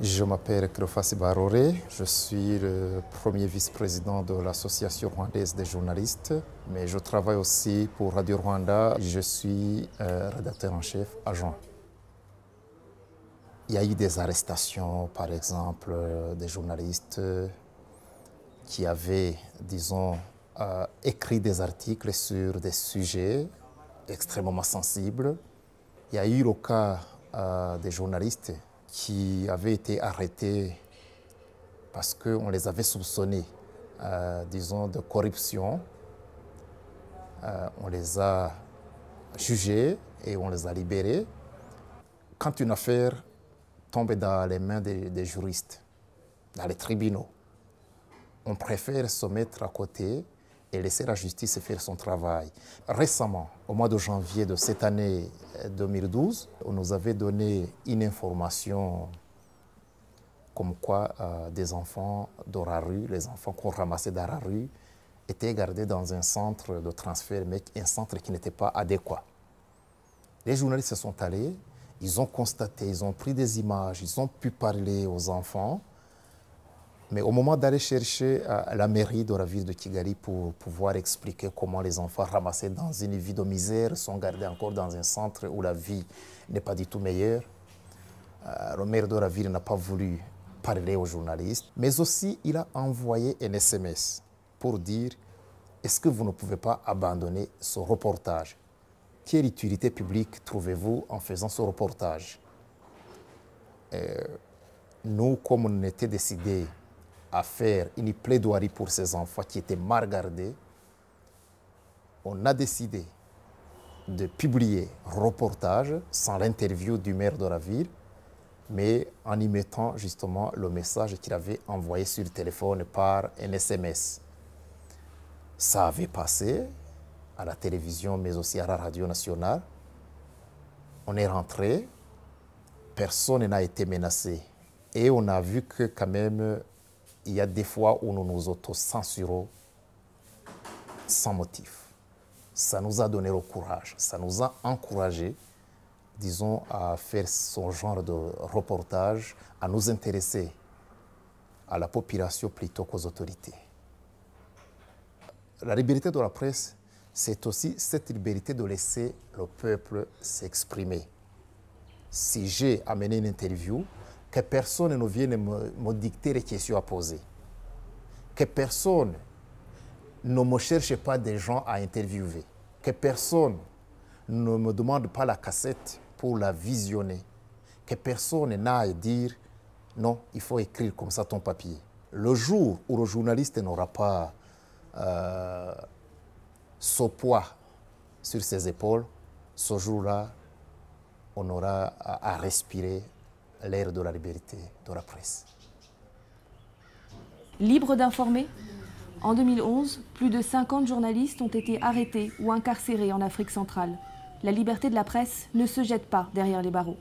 Je m'appelle Cléophas Baroré, je suis le premier vice-président de l'Association rwandaise des journalistes, mais je travaille aussi pour Radio Rwanda. Je suis euh, rédacteur en chef adjoint. Il y a eu des arrestations, par exemple, euh, des journalistes euh, qui avaient, disons, écrit des articles sur des sujets extrêmement sensibles. Il y a eu le cas des journalistes qui avaient été arrêtés parce qu'on les avait soupçonnés, euh, disons, de corruption. Euh, on les a jugés et on les a libérés. Quand une affaire tombe dans les mains des juristes, dans les tribunaux, on préfère se mettre à côté et laisser la justice faire son travail. Récemment, au mois de janvier de cette année 2012, euh, on nous avait donné une information comme quoi euh, des enfants d'Oraru, les enfants qu'on ramassait d'Araru, étaient gardés dans un centre de transfert, mais un centre qui n'était pas adéquat. Les journalistes se sont allés, ils ont constaté, ils ont pris des images, ils ont pu parler aux enfants. Mais au moment d'aller chercher euh, la mairie de la ville de Kigali pour pouvoir expliquer comment les enfants ramassés dans une vie de misère sont gardés encore dans un centre où la vie n'est pas du tout meilleure, euh, le maire de la ville n'a pas voulu parler aux journalistes, mais aussi il a envoyé un SMS pour dire est-ce que vous ne pouvez pas abandonner ce reportage Quelle utilité publique trouvez-vous en faisant ce reportage euh, Nous, comme on était décidés à faire une plaidoirie pour ses enfants qui étaient mal gardés, on a décidé de publier un reportage sans l'interview du maire de la ville, mais en y mettant justement le message qu'il avait envoyé sur le téléphone par un SMS. Ça avait passé à la télévision, mais aussi à la radio nationale. On est rentré, personne n'a été menacé. Et on a vu que quand même il y a des fois où nous nous autocensurons sans motif. Ça nous a donné le courage, ça nous a encouragé, disons, à faire ce genre de reportage, à nous intéresser à la population plutôt qu'aux autorités. La liberté de la presse, c'est aussi cette liberté de laisser le peuple s'exprimer. Si j'ai amené une interview, que personne ne vienne me, dicter les questions à poser. Que personne ne me cherche pas des gens à interviewer. Que personne ne me demande pas la cassette pour la visionner. Que personne n'a à dire non, il faut écrire comme ça ton papier. Le jour où le journaliste n'aura pas euh, ce poids sur ses épaules, ce jour-là, on aura à respirer l'ère de la liberté de la presse. Libre d'informer En 2011, plus de 50 journalistes ont été arrêtés ou incarcérés en Afrique centrale. La liberté de la presse ne se jette pas derrière les barreaux.